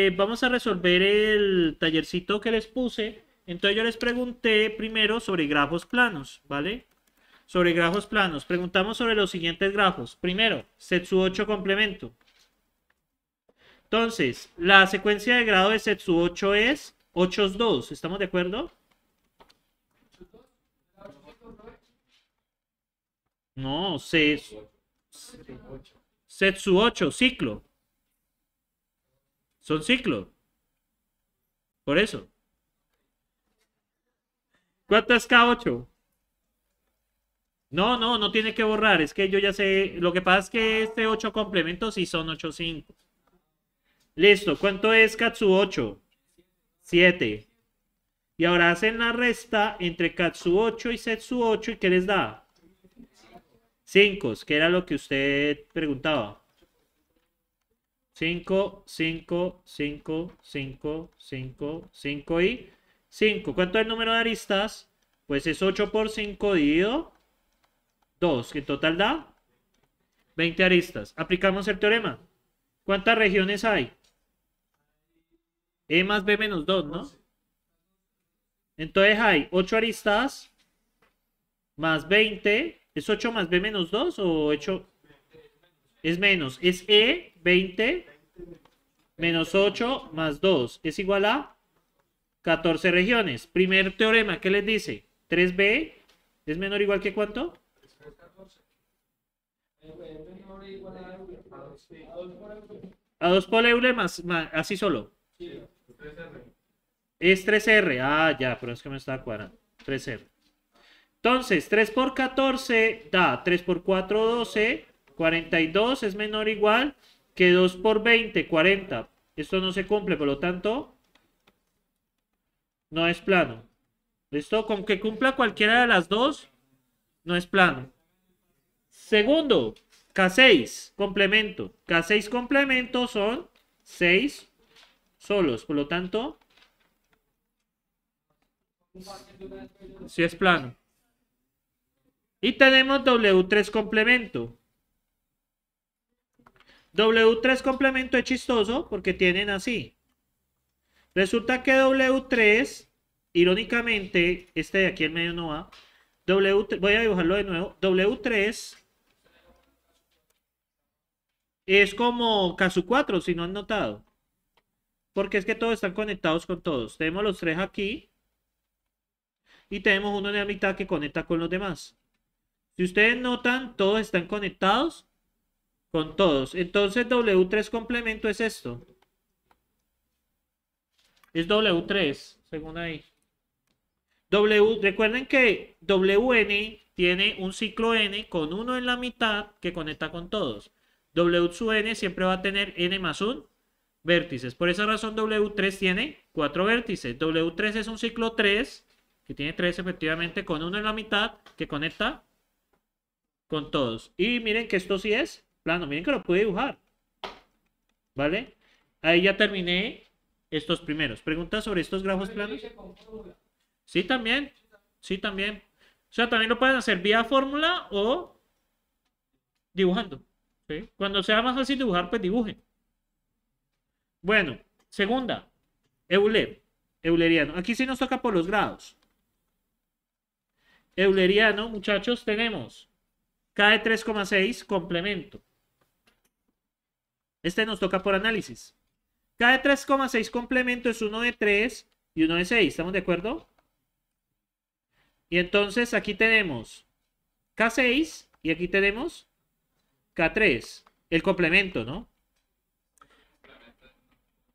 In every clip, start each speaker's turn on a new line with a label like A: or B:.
A: Eh, vamos a resolver el tallercito que les puse. Entonces yo les pregunté primero sobre grafos planos, ¿vale? Sobre grafos planos. Preguntamos sobre los siguientes grafos. Primero, setsu 8 complemento. Entonces, la secuencia de grado de setsu 8 es 8 2. ¿Estamos de acuerdo? No, setsu 8, ciclo. Son ciclos. Por eso. ¿Cuánto es K8? No, no, no tiene que borrar. Es que yo ya sé. Lo que pasa es que este 8 complementos sí son 8 5. Listo. ¿Cuánto es Katsu 8? 7. Y ahora hacen la resta entre Katsu 8 y Setsu 8. ¿Y qué les da? 5, que era lo que usted preguntaba. 5, 5, 5, 5, 5, 5 y 5. ¿Cuánto es el número de aristas? Pues es 8 por 5 dividido 2, ¿Qué total da 20 aristas. Aplicamos el teorema. ¿Cuántas regiones hay? E más B menos 2, ¿no? Entonces hay 8 aristas más 20. ¿Es 8 más B menos 2 o 8? Es menos. Es E 20 menos 8 más 2 es igual a 14 regiones. Primer teorema, ¿qué les dice? 3b es menor o igual que cuánto? 3, a 2 por Euler más, más, así solo. 3R. Es 3R. Ah, ya, pero es que me estaba cuadrando. 3R. Entonces, 3 por 14 da 3 por 4, 12. 42 es menor o igual que 2 por 20, 40. Esto no se cumple, por lo tanto, no es plano. ¿Listo? Con que cumpla cualquiera de las dos, no es plano. Segundo, K6, complemento. K6 complemento son 6 solos, por lo tanto, si es plano. Y tenemos W3 complemento. W3 complemento es chistoso porque tienen así. Resulta que W3, irónicamente, este de aquí en medio no va. w voy a dibujarlo de nuevo. W3 es como caso 4, si no han notado. Porque es que todos están conectados con todos. Tenemos los tres aquí. Y tenemos uno en la mitad que conecta con los demás. Si ustedes notan, todos están conectados con todos. Entonces W3 complemento es esto. Es W3, según ahí. W, recuerden que WN tiene un ciclo N con uno en la mitad que conecta con todos. W sub N siempre va a tener N más 1 vértices. Por esa razón W3 tiene 4 vértices. W3 es un ciclo 3 que tiene 3 efectivamente con 1 en la mitad que conecta con todos. Y miren que esto sí es plano. Miren que lo pude dibujar. ¿Vale? Ahí ya terminé estos primeros. ¿Preguntas sobre estos grafos planos? Sí, también. Sí, también. O sea, también lo pueden hacer vía fórmula o dibujando. Cuando sea más fácil dibujar, pues dibujen. Bueno, segunda, Euler, Euleriano. Aquí sí nos toca por los grados. Euleriano, muchachos, tenemos de 36 complemento. Este nos toca por análisis. de 3,6 complemento es 1 de 3 y 1 de 6. ¿Estamos de acuerdo? Y entonces aquí tenemos K6 y aquí tenemos K3. El complemento, ¿no?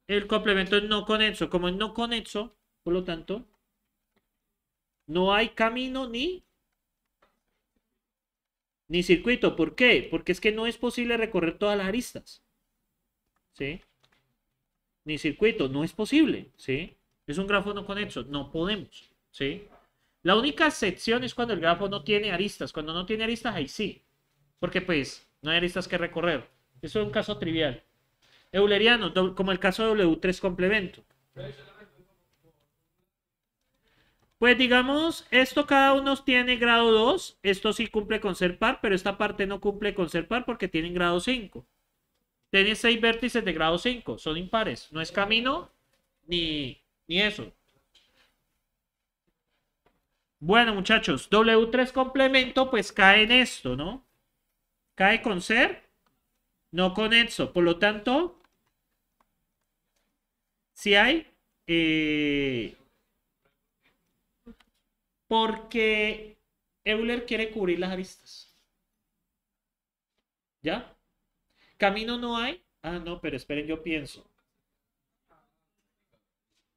A: El complemento es no conexo. Como es no conexo, por lo tanto, no hay camino ni, ni circuito. ¿Por qué? Porque es que no es posible recorrer todas las aristas. ¿sí? Ni circuito, no es posible, ¿sí? Es un grafo no conexo, no podemos, ¿sí? La única excepción es cuando el grafo no tiene aristas. Cuando no tiene aristas, ahí sí. Porque pues, no hay aristas que recorrer. Eso es un caso trivial. Euleriano, como el caso de W3 complemento. Pues digamos, esto cada uno tiene grado 2, esto sí cumple con ser par, pero esta parte no cumple con ser par porque tienen grado 5. Tiene seis vértices de grado 5, son impares. No es camino ni, eso. Bueno, muchachos, W3 complemento, pues cae en esto, ¿no? Cae con ser, no con eso. Por lo tanto, si hay... Eh, porque Euler quiere cubrir las aristas. ¿Ya? ¿Camino no hay? Ah, no, pero esperen, yo pienso.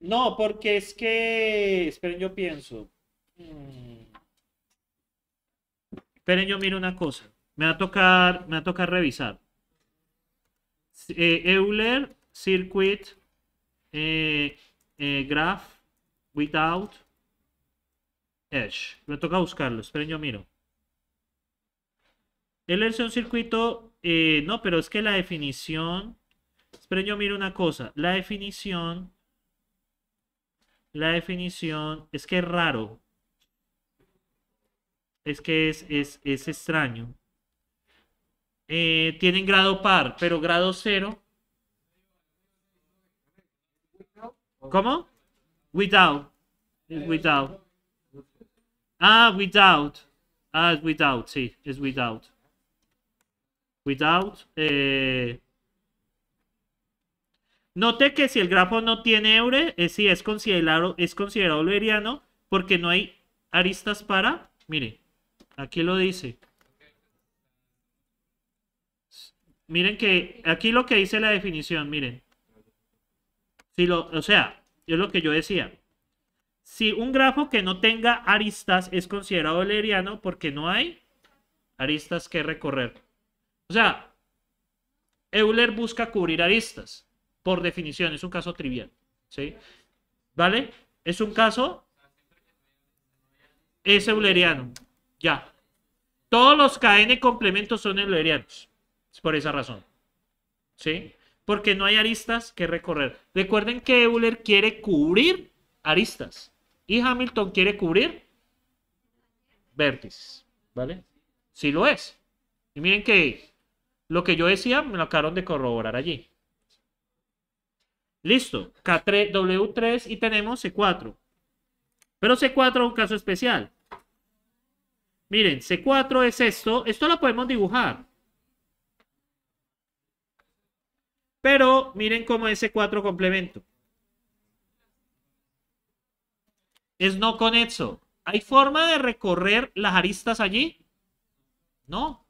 A: No, porque es que... Esperen, yo pienso. Mm. Esperen, yo miro una cosa. Me va a tocar, me va a tocar revisar. Eh, Euler, circuit, eh, eh, graph, without, edge. Me toca buscarlo. Esperen, yo miro. Euler es un circuito eh, no, pero es que la definición, pero yo miro una cosa, la definición, la definición, es que es raro, es que es, es, es extraño. Eh, tienen grado par, pero grado cero. ¿Cómo? Without. without. Ah, without. Ah, without, sí, es without. Without. Eh, note que si el grafo no tiene eure, si es considerado, es considerado euleriano porque no hay aristas para. Mire, aquí lo dice. Miren que aquí lo que dice la definición, miren. Si lo, o sea, es lo que yo decía. Si un grafo que no tenga aristas es considerado euleriano porque no hay aristas que recorrer. O sea, Euler busca cubrir aristas, por definición, es un caso trivial. ¿Sí? ¿Vale? Es un caso... Es euleriano. Ya. Todos los KN complementos son eulerianos. Es por esa razón. ¿Sí? Porque no hay aristas que recorrer. Recuerden que Euler quiere cubrir aristas. Y Hamilton quiere cubrir vértices. ¿Vale? sí lo es. Y miren que lo que yo decía me lo acabaron de corroborar allí. Listo. K3, W3 y tenemos C4. Pero C4 es un caso especial. Miren, C4 es esto. Esto lo podemos dibujar. Pero miren cómo es C4 complemento. Es no con conexo. ¿Hay forma de recorrer las aristas allí? No.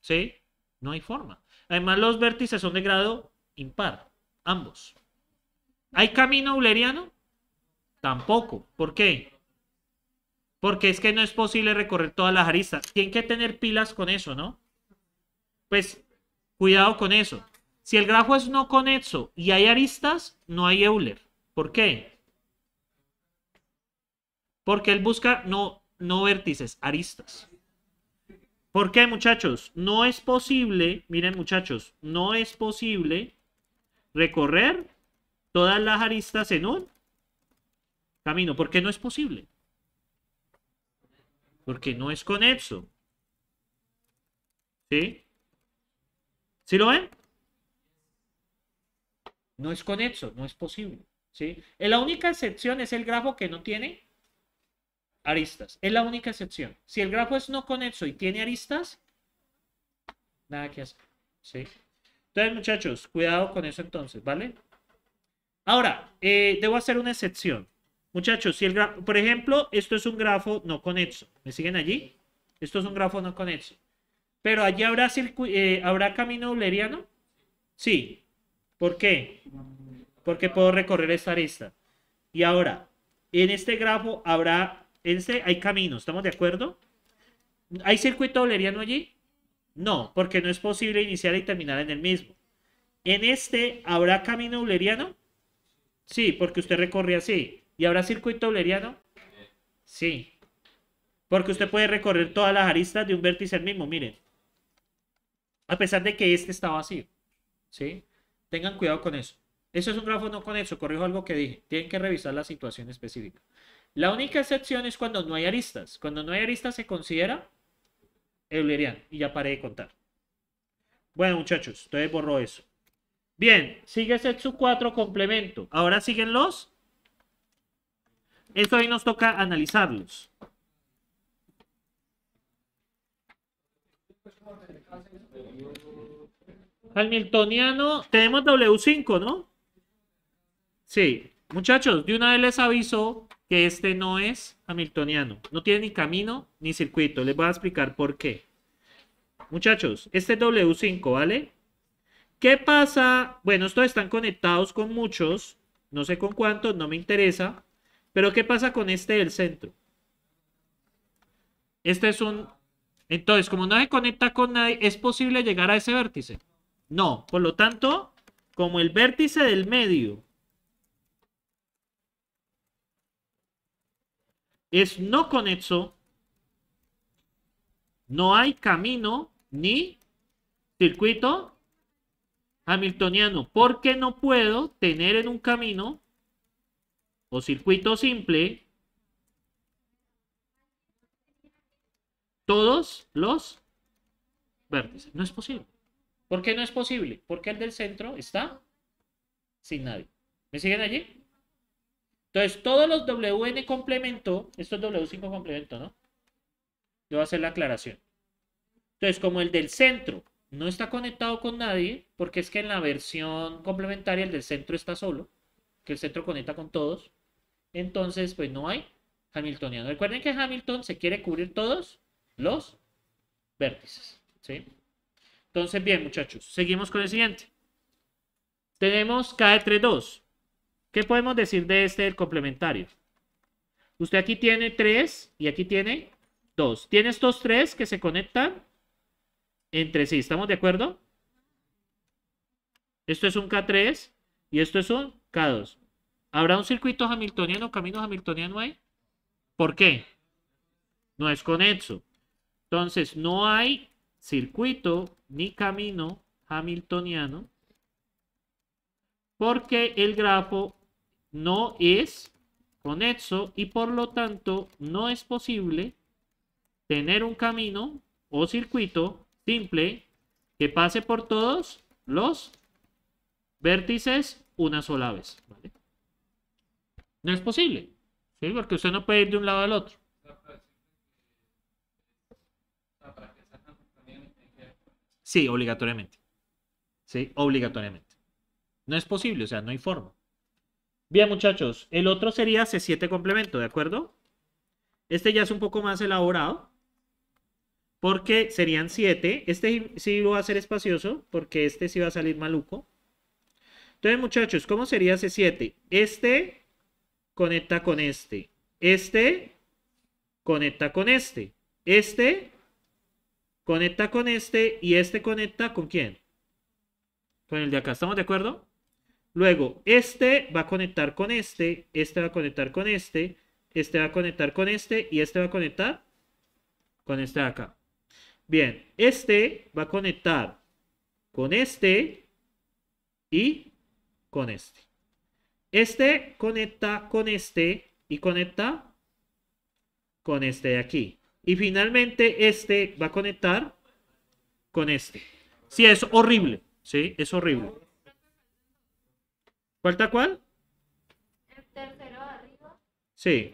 A: ¿Sí? No hay forma. Además, los vértices son de grado impar, ambos. ¿Hay camino euleriano? Tampoco. ¿Por qué? Porque es que no es posible recorrer todas las aristas. Tienen que tener pilas con eso, ¿no? Pues cuidado con eso. Si el grafo es no conexo y hay aristas, no hay Euler. ¿Por qué? Porque él busca no, no vértices, aristas. ¿Por qué, muchachos? No es posible, miren muchachos, no es posible recorrer todas las aristas en un camino. ¿Por qué no es posible? Porque no es conexo. ¿Sí? ¿Sí lo ven? No es conexo, no es posible. ¿Sí? Eh, la única excepción es el grafo que no tiene aristas. Es la única excepción. Si el grafo es no conexo y tiene aristas, nada que hacer. Entonces, muchachos, cuidado con eso entonces, ¿vale? Ahora, eh, debo hacer una excepción. Muchachos, si el grafo, por ejemplo, esto es un grafo no conexo. ¿Me siguen allí? Esto es un grafo no conexo. Pero allí habrá, eh, ¿habrá camino euleriano. Sí. ¿Por qué? Porque puedo recorrer esta arista. Y ahora, en este grafo habrá en este hay camino. ¿estamos de acuerdo? ¿Hay circuito euleriano allí? No, porque no es posible iniciar y terminar en el mismo. En este, ¿habrá camino euleriano? Sí, porque usted recorre así. ¿Y habrá circuito euleriano? Sí. Porque usted puede recorrer todas las aristas de un vértice el mismo, miren. A pesar de que este está vacío. ¿Sí? Tengan cuidado con eso. Eso es un grafo no conexo, corrijo algo que dije. Tienen que revisar la situación específica. La única excepción es cuando no hay aristas. Cuando no hay aristas se considera euleriano. Y ya paré de contar. Bueno, muchachos, entonces borro eso. Bien, sigue Setsu 4 complemento. Ahora siguen los. Esto ahí nos toca analizarlos. Hamiltoniano, tenemos W5, ¿no? Sí, muchachos, de una vez les aviso que este no es hamiltoniano. No tiene ni camino ni circuito. Les voy a explicar por qué. Muchachos, este W5, ¿vale? ¿Qué pasa? Bueno, estos están conectados con muchos. No sé con cuántos, no me interesa. Pero ¿qué pasa con este del centro? Este es un... Entonces, como no se conecta con nadie, ¿es posible llegar a ese vértice? No. Por lo tanto, como el vértice del medio es no conexo, no hay camino ni circuito hamiltoniano, porque no puedo tener en un camino o circuito simple todos los vértices. No es posible. ¿Por qué no es posible? Porque el del centro está sin nadie. ¿Me siguen allí? Entonces, todos los WN complemento, esto es W5 complemento, ¿no? Yo voy a hacer la aclaración. Entonces, como el del centro no está conectado con nadie, porque es que en la versión complementaria el del centro está solo, que el centro conecta con todos, entonces, pues no hay Hamiltoniano. Recuerden que Hamilton se quiere cubrir todos los vértices, ¿sí? Entonces, bien, muchachos, seguimos con el siguiente. Tenemos k 32 ¿Qué podemos decir de este complementario? Usted aquí tiene 3 y aquí tiene 2. Tiene estos 3 que se conectan entre sí. ¿Estamos de acuerdo? Esto es un K3 y esto es un K2. ¿Habrá un circuito hamiltoniano, camino hamiltoniano ahí? ¿Por qué? No es conexo. Entonces, no hay circuito ni camino hamiltoniano porque el grafo no es conexo y por lo tanto no es posible tener un camino o circuito simple que pase por todos los vértices una sola vez. No es posible, ¿sí? porque usted no puede ir de un lado al otro. Sí, obligatoriamente. Sí, obligatoriamente. No es posible, o sea, no hay forma. Bien, muchachos, el otro sería C7 complemento, ¿de acuerdo? Este ya es un poco más elaborado, porque serían 7. Este sí va a ser espacioso, porque este sí va a salir maluco. Entonces, muchachos, ¿cómo sería C7? Este conecta con este. Este conecta con este. Este conecta con este. Y este conecta con quién? Con el de acá. ¿Estamos de acuerdo? Luego, este va a conectar con este, este va a conectar con este, este va a conectar con este y este va a conectar con este de acá. Bien, este va a conectar con este y con este. Este conecta con este y conecta con este de aquí. Y finalmente este va a conectar con este. Sí, es horrible, ¿sí? Es horrible. ¿Falta cuál? El tercero arriba. Sí.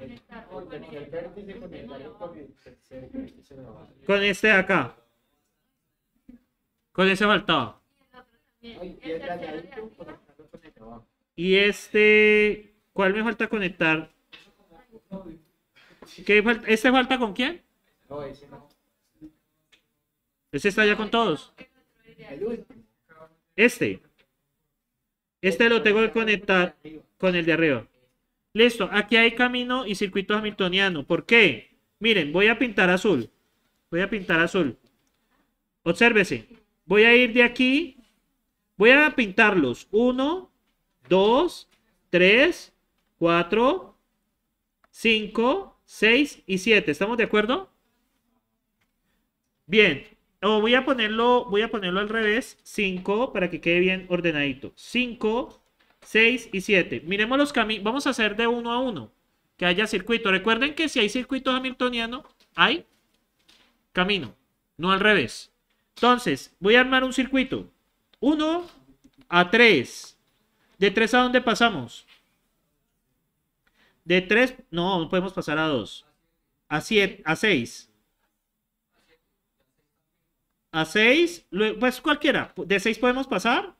A: Con este acá. Con ese faltaba. Y este, ¿cuál me falta conectar? ¿Qué falta? ¿Este falta con quién? No, ¿Ese está ya con todos? Este. Este lo tengo que conectar con el de arriba. Listo, aquí hay camino y circuito hamiltoniano. ¿Por qué? Miren, voy a pintar azul. Voy a pintar azul. Obsérvese. Voy a ir de aquí. Voy a pintarlos. 1, 2, 3, 4, 5, 6 y 7. ¿Estamos de acuerdo? Bien o voy a ponerlo, voy a ponerlo al revés, 5 para que quede bien ordenadito. 5, 6 y 7. Miremos los caminos, vamos a hacer de 1 a 1. que haya circuito. Recuerden que si hay circuito hamiltoniano, hay camino, no al revés. Entonces, voy a armar un circuito. 1 a 3. ¿De 3 a dónde pasamos? De 3, no, no podemos pasar a 2. A 7, a 6 a 6, pues cualquiera, de 6 podemos pasar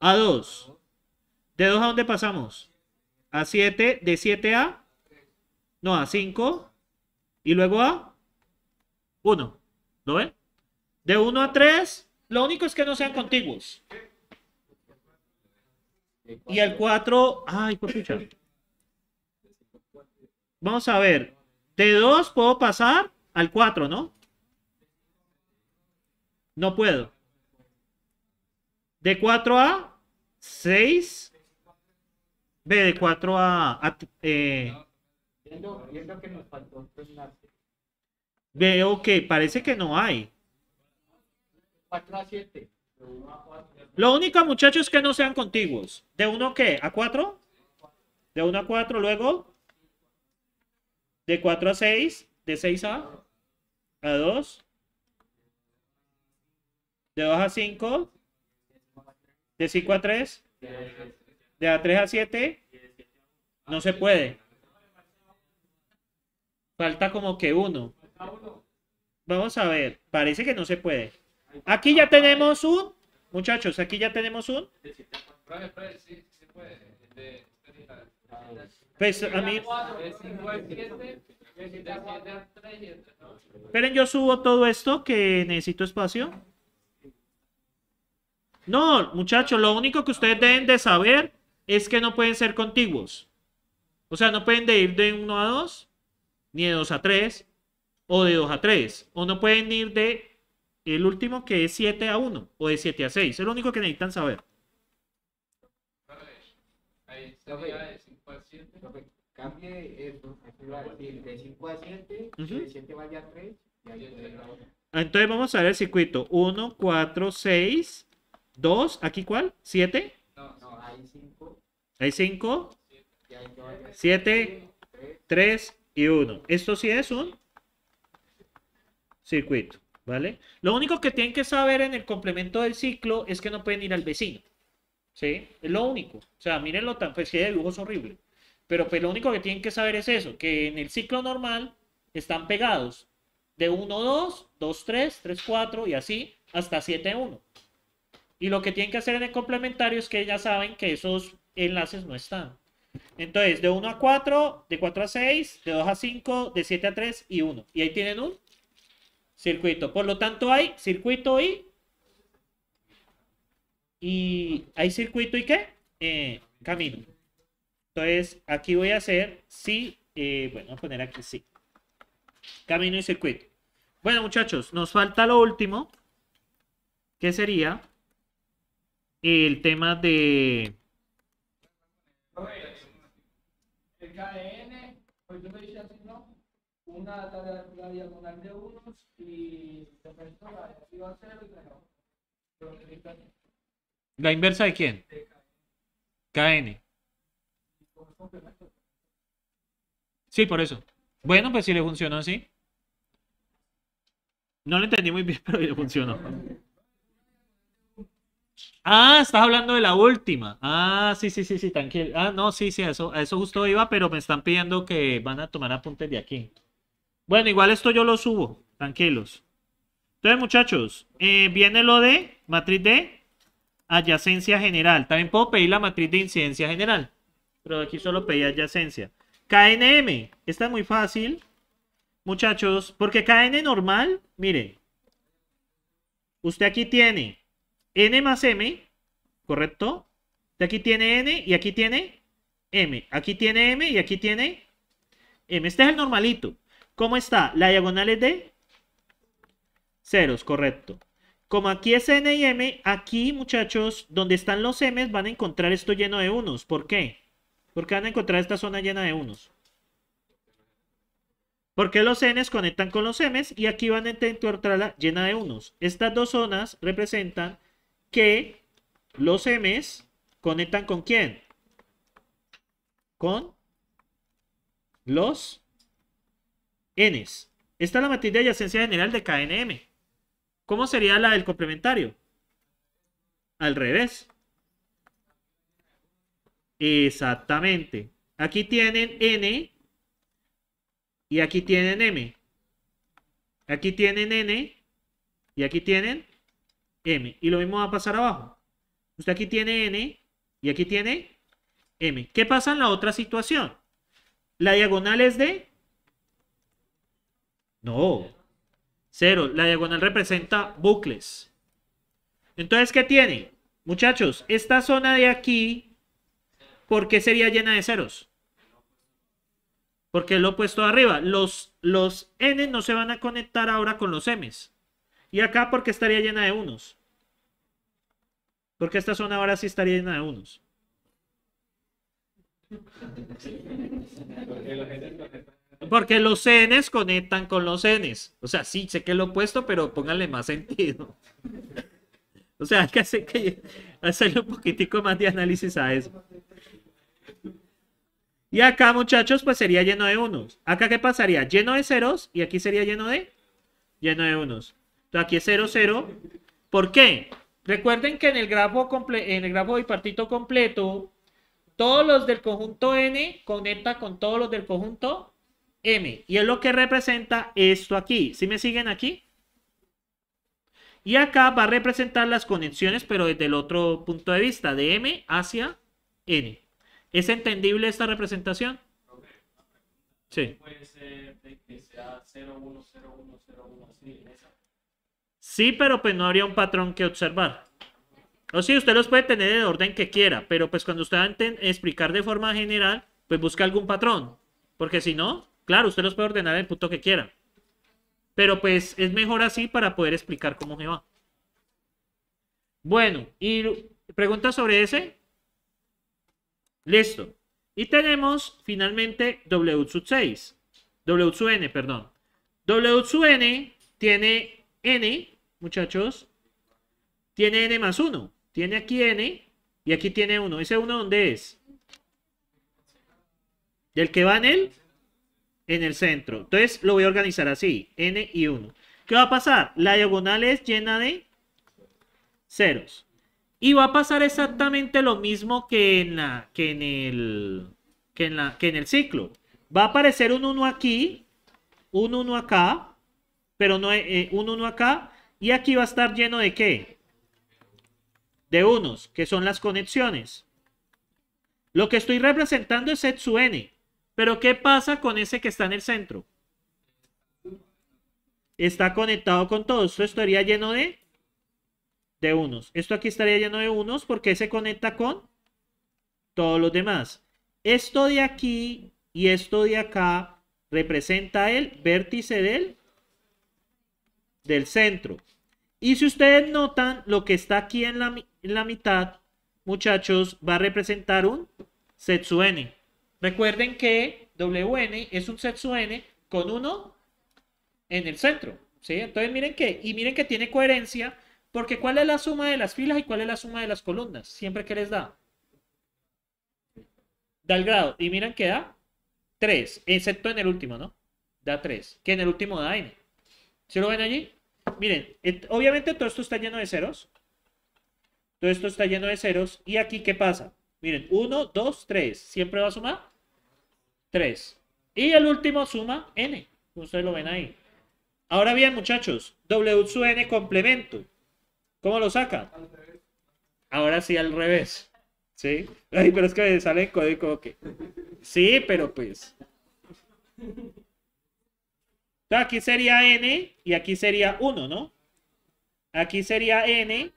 A: a 2. ¿De 2 a dónde pasamos? A 7, de 7 a, no, a 5 y luego a 1. ¿Lo ven? De 1 a 3, lo único es que no sean contiguos. Y al 4, ay, por ficha. Vamos a ver, de 2 puedo pasar al 4, ¿no? No puedo. De 4 a 6. B de 4 a... Eh, veo que parece que no hay. Lo único, muchachos, es que no sean contiguos. ¿De 1 qué? ¿A 4? De 1 a 4, luego. De 4 a 6. De 6 a. A 2. De 2 a 5. De 5 a 3. De a 3 a 7. No se puede. Falta como que uno. Vamos a ver. Parece que no se puede. Aquí ya tenemos un. Muchachos, aquí ya tenemos un. Pues, Esperen, yo subo todo esto que necesito espacio. No, muchachos, lo único que ustedes deben de saber es que no pueden ser contiguos. O sea, no pueden de ir de 1 a 2, ni de 2 a 3, o de 2 a 3. O no pueden ir de el último que es 7 a 1, o de 7 a 6. Es lo único que necesitan saber. 5 a 7. a a Entonces vamos a ver el circuito. 1, 4, 6. 2, ¿aquí cuál? ¿7? No, no, hay 5. Hay 5, 7, 3 y 1. Esto sí es un circuito, ¿vale? Lo único que tienen que saber en el complemento del ciclo es que no pueden ir al vecino, ¿sí? Es lo único. O sea, mírenlo tan, pues si de dibujo es horrible. Pero pues lo único que tienen que saber es eso, que en el ciclo normal están pegados de 1, 2, 2, 3, 3, 4 y así hasta 7, 1. Y lo que tienen que hacer en el complementario es que ya saben que esos enlaces no están. Entonces, de 1 a 4, de 4 a 6, de 2 a 5, de 7 a 3 y 1. Y ahí tienen un circuito. Por lo tanto, hay circuito y... Y hay circuito y qué? Eh, camino. Entonces, aquí voy a hacer sí. Eh, bueno, voy a poner aquí sí. Camino y circuito. Bueno, muchachos, nos falta lo último. Que sería el tema de... la inversa de quién? KN. Sí, por eso. Bueno, pues si le funcionó así. No lo entendí muy bien, pero le funcionó. Ah, estás hablando de la última. Ah, sí, sí, sí, sí, tranquilo. Ah, no, sí, sí, eso, a eso justo iba, pero me están pidiendo que van a tomar apuntes de aquí. Bueno, igual esto yo lo subo, tranquilos. Entonces, muchachos, eh, viene lo de matriz de adyacencia general. También puedo pedir la matriz de incidencia general, pero aquí solo pedí adyacencia. KNM, esta es muy fácil, muchachos, porque KN normal, miren, usted aquí tiene n más m, ¿correcto? De aquí tiene n y aquí tiene m. Aquí tiene m y aquí tiene m. Este es el normalito. ¿Cómo está? La diagonal es de ceros, correcto. Como aquí es n y m, aquí, muchachos, donde están los m van a encontrar esto lleno de unos. ¿Por qué? Porque van a encontrar esta zona llena de unos. Porque los N conectan con los M y aquí van a encontrarla llena de unos. Estas dos zonas representan que los M's conectan con quién? Con los N's. Esta es la matriz de adyacencia general de KNM. ¿Cómo sería la del complementario? Al revés. Exactamente. Aquí tienen N y aquí tienen M. Aquí tienen N y aquí tienen m. Y lo mismo va a pasar abajo. Usted aquí tiene n y aquí tiene m. ¿Qué pasa en la otra situación? La diagonal es de... No. Cero. La diagonal representa bucles. Entonces, ¿qué tiene? Muchachos, esta zona de aquí, ¿por qué sería llena de ceros? Porque lo he puesto arriba. Los, los n no se van a conectar ahora con los m's. Y acá porque estaría llena de unos. Porque esta zona ahora sí estaría llena de unos. Porque los Ns conectan con los Ns. O sea, sí, sé que es lo opuesto, pero pónganle más sentido. O sea, hay que, hacer que hacerle un poquitico más de análisis a eso. Y acá, muchachos, pues sería lleno de unos. Acá, ¿qué pasaría? Lleno de ceros y aquí sería lleno de... Lleno de unos aquí es 0, 0. ¿Por qué? Recuerden que en el grafo, en el grafo bipartito completo, todos los del conjunto N conecta con todos los del conjunto M. Y es lo que representa esto aquí. ¿Sí me siguen aquí? Y acá va a representar las conexiones, pero desde el otro punto de vista, de M hacia N. ¿Es entendible esta representación? Sí. Puede ser que sea 0, 1, 0, 1, 0, 1, así, esa Sí, pero pues no habría un patrón que observar. O sí, usted los puede tener en orden que quiera, pero pues cuando usted va a explicar de forma general, pues busca algún patrón. Porque si no, claro, usted los puede ordenar en el punto que quiera. Pero pues es mejor así para poder explicar cómo se va. Bueno, y pregunta sobre ese. Listo. Y tenemos finalmente W sub 6. W sub n, perdón. W sub n tiene n muchachos, tiene n más 1. Tiene aquí n y aquí tiene 1. ¿Ese 1 dónde es? ¿Del que va en En el centro. Entonces lo voy a organizar así, n y 1. ¿Qué va a pasar? La diagonal es llena de ceros. Y va a pasar exactamente lo mismo que en, la, que en, el, la, que en el ciclo. Va a aparecer un 1 aquí, un 1 acá, pero no hay... Eh, un 1 acá, y aquí va a estar lleno de qué? De unos, que son las conexiones. Lo que estoy representando es Z sub n. Pero ¿qué pasa con ese que está en el centro? Está conectado con todo. Esto estaría lleno de, de unos. Esto aquí estaría lleno de unos porque se conecta con todos los demás. Esto de aquí y esto de acá representa el vértice del del centro. Y si ustedes notan, lo que está aquí en la, mitad, muchachos, va a representar un n Recuerden que WN es un n con uno en el centro. ¿sí? Entonces miren que, y miren que tiene coherencia, porque ¿cuál es la suma de las filas y cuál es la suma de las columnas? Siempre que les da. Da el grado. Y miren que da 3, excepto en el último, ¿no? Da 3, que en el último da n. ¿Sí lo ven allí? miren, obviamente todo esto está lleno de ceros. Todo esto está lleno de ceros. Y aquí, ¿qué pasa? Miren, 1, 2, 3. Siempre va a sumar 3. Y el último suma n. Ustedes lo ven ahí. Ahora bien, muchachos, W sub n complemento. ¿Cómo lo saca? Ahora sí, al revés. ¿Sí? Ay, pero es que me sale el código que... Sí, pero pues aquí sería n y aquí sería 1, ¿no? Aquí sería n,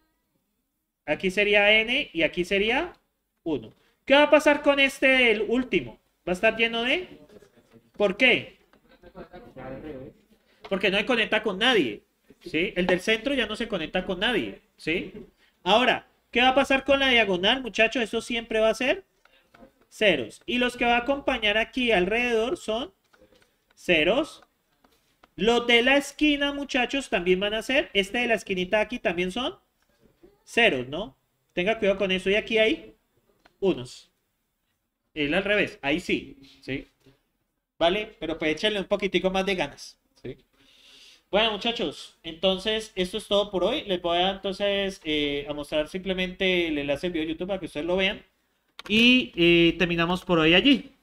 A: aquí sería n y aquí sería 1. ¿Qué va a pasar con este el último? ¿Va a estar lleno de? ¿Por qué? Porque no se conecta con nadie. ¿sí? El del centro ya no se conecta con nadie. ¿sí? Ahora, ¿qué va a pasar con la diagonal, muchachos? Eso siempre va a ser ceros. Y los que va a acompañar aquí alrededor son ceros los de la esquina, muchachos, también van a ser. Este de la esquinita aquí también son ceros, ¿no? Tenga cuidado con eso. Y aquí hay unos. El al revés. Ahí sí. ¿Sí? ¿Vale? Pero pues échenle un poquitico más de ganas. ¿Sí? Bueno, muchachos, entonces esto es todo por hoy. Les voy a entonces eh, a mostrar simplemente el enlace de YouTube para que ustedes lo vean. Y eh, terminamos por hoy allí.